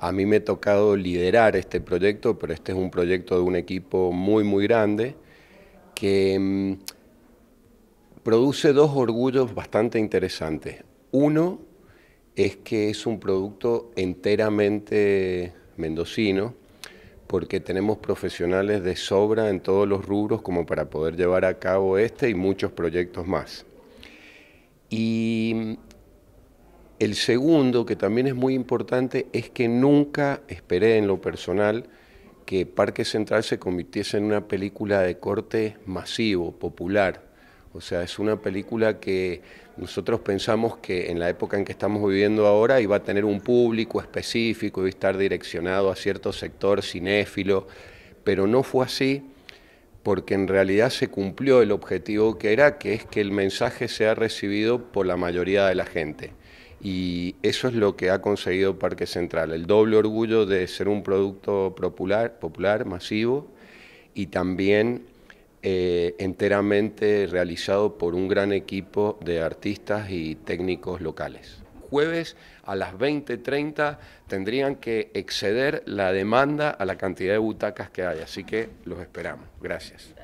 A mí me ha tocado liderar este proyecto, pero este es un proyecto de un equipo muy, muy grande que mm, produce dos orgullos bastante interesantes. Uno es que es un producto enteramente mendocino, porque tenemos profesionales de sobra en todos los rubros como para poder llevar a cabo este y muchos proyectos más. El segundo, que también es muy importante, es que nunca esperé en lo personal que Parque Central se convirtiese en una película de corte masivo, popular. O sea, es una película que nosotros pensamos que en la época en que estamos viviendo ahora iba a tener un público específico, iba a estar direccionado a cierto sector cinéfilo, pero no fue así porque en realidad se cumplió el objetivo que era, que es que el mensaje sea recibido por la mayoría de la gente. Y eso es lo que ha conseguido Parque Central, el doble orgullo de ser un producto popular, popular masivo y también eh, enteramente realizado por un gran equipo de artistas y técnicos locales jueves a las 20.30 tendrían que exceder la demanda a la cantidad de butacas que hay. Así que los esperamos. Gracias.